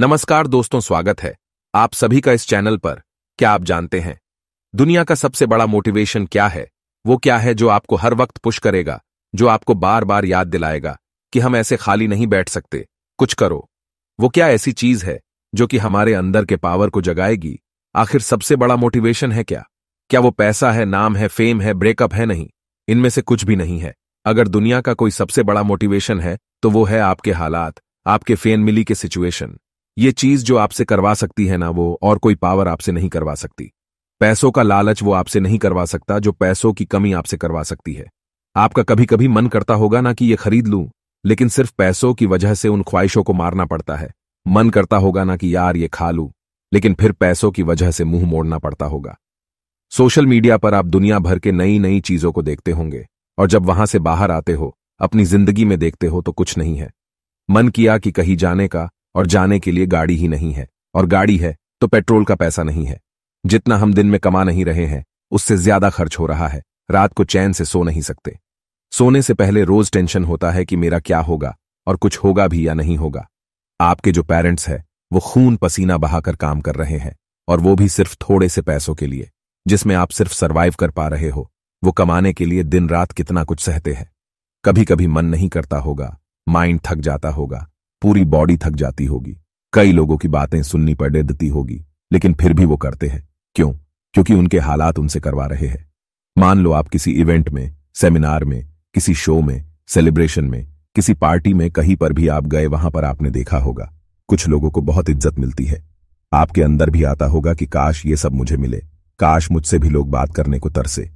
नमस्कार दोस्तों स्वागत है आप सभी का इस चैनल पर क्या आप जानते हैं दुनिया का सबसे बड़ा मोटिवेशन क्या है वो क्या है जो आपको हर वक्त पुश करेगा जो आपको बार बार याद दिलाएगा कि हम ऐसे खाली नहीं बैठ सकते कुछ करो वो क्या ऐसी चीज है जो कि हमारे अंदर के पावर को जगाएगी आखिर सबसे बड़ा मोटिवेशन है क्या क्या वो पैसा है नाम है फेम है ब्रेकअप है नहीं इनमें से कुछ भी नहीं है अगर दुनिया का कोई सबसे बड़ा मोटिवेशन है तो वो है आपके हालात आपके फेन मिली के सिचुएशन ये चीज जो आपसे करवा सकती है ना वो और कोई पावर आपसे नहीं करवा सकती पैसों का लालच वो आपसे नहीं करवा सकता जो पैसों की कमी आपसे करवा सकती है आपका कभी कभी मन करता होगा ना कि ये खरीद लूं लेकिन सिर्फ पैसों की वजह से उन ख्वाहिशों को मारना पड़ता है मन करता होगा ना कि यार ये खा लूं लेकिन फिर पैसों की वजह से मुंह मोड़ना पड़ता होगा सोशल मीडिया पर आप दुनिया भर के नई नई चीजों को देखते होंगे और जब वहां से बाहर आते हो अपनी जिंदगी में देखते हो तो कुछ नहीं है मन किया कि कहीं जाने का और जाने के लिए गाड़ी ही नहीं है और गाड़ी है तो पेट्रोल का पैसा नहीं है जितना हम दिन में कमा नहीं रहे हैं उससे ज्यादा खर्च हो रहा है रात को चैन से सो नहीं सकते सोने से पहले रोज टेंशन होता है कि मेरा क्या होगा और कुछ होगा भी या नहीं होगा आपके जो पेरेंट्स हैं वो खून पसीना बहाकर काम कर रहे हैं और वो भी सिर्फ थोड़े से पैसों के लिए जिसमें आप सिर्फ सर्वाइव कर पा रहे हो वो कमाने के लिए दिन रात कितना कुछ सहते हैं कभी कभी मन नहीं करता होगा माइंड थक जाता होगा पूरी बॉडी थक जाती होगी कई लोगों की बातें सुननी पड़े देती होगी लेकिन फिर भी वो करते हैं क्यों क्योंकि उनके हालात उनसे करवा रहे हैं मान लो आप किसी इवेंट में सेमिनार में किसी शो में सेलिब्रेशन में किसी पार्टी में कहीं पर भी आप गए वहां पर आपने देखा होगा कुछ लोगों को बहुत इज्जत मिलती है आपके अंदर भी आता होगा कि काश ये सब मुझे मिले काश मुझसे भी लोग बात करने को तरसे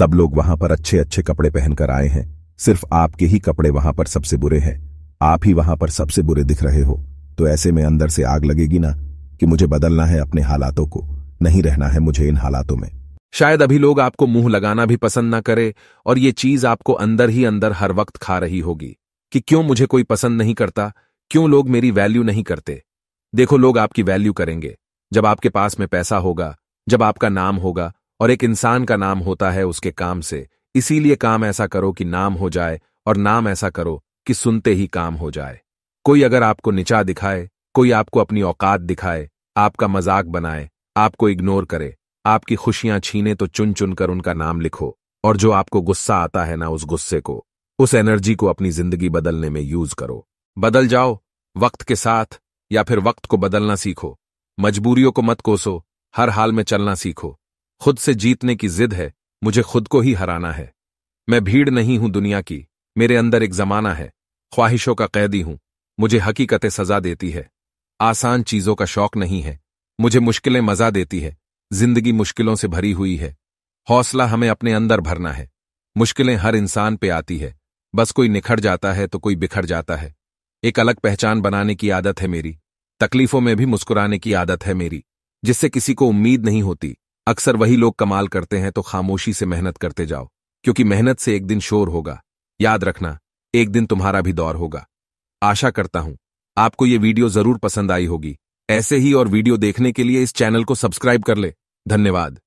सब लोग वहां पर अच्छे अच्छे कपड़े पहनकर आए हैं सिर्फ आपके ही कपड़े वहां पर सबसे बुरे हैं आप ही वहां पर सबसे बुरे दिख रहे हो तो ऐसे में अंदर से आग लगेगी ना कि मुझे बदलना है अपने हालातों को नहीं रहना है मुझे इन हालातों में शायद अभी लोग आपको मुंह लगाना भी पसंद ना करे और ये चीज आपको अंदर ही अंदर हर वक्त खा रही होगी कि क्यों मुझे कोई पसंद नहीं करता क्यों लोग मेरी वैल्यू नहीं करते देखो लोग आपकी वैल्यू करेंगे जब आपके पास में पैसा होगा जब आपका नाम होगा और एक इंसान का नाम होता है उसके काम से इसीलिए काम ऐसा करो कि नाम हो जाए और नाम ऐसा करो कि सुनते ही काम हो जाए कोई अगर आपको निचा दिखाए कोई आपको अपनी औकात दिखाए आपका मजाक बनाए आपको इग्नोर करे आपकी खुशियां छीने तो चुन चुन कर उनका नाम लिखो और जो आपको गुस्सा आता है ना उस गुस्से को उस एनर्जी को अपनी जिंदगी बदलने में यूज करो बदल जाओ वक्त के साथ या फिर वक्त को बदलना सीखो मजबूरियों को मत कोसो हर हाल में चलना सीखो खुद से जीतने की जिद है मुझे खुद को ही हराना है मैं भीड़ नहीं हूं दुनिया की मेरे अंदर एक जमाना है ख्वाहिशों का कैदी हूं मुझे हकीकतें सजा देती है आसान चीजों का शौक नहीं है मुझे मुश्किलें मजा देती है जिंदगी मुश्किलों से भरी हुई है हौसला हमें अपने अंदर भरना है मुश्किलें हर इंसान पे आती है बस कोई निखर जाता है तो कोई बिखर जाता है एक अलग पहचान बनाने की आदत है मेरी तकलीफों में भी मुस्कुराने की आदत है मेरी जिससे किसी को उम्मीद नहीं होती अक्सर वही लोग कमाल करते हैं तो खामोशी से मेहनत करते जाओ क्योंकि मेहनत से एक दिन शोर होगा याद रखना एक दिन तुम्हारा भी दौर होगा आशा करता हूं आपको ये वीडियो जरूर पसंद आई होगी ऐसे ही और वीडियो देखने के लिए इस चैनल को सब्सक्राइब कर ले धन्यवाद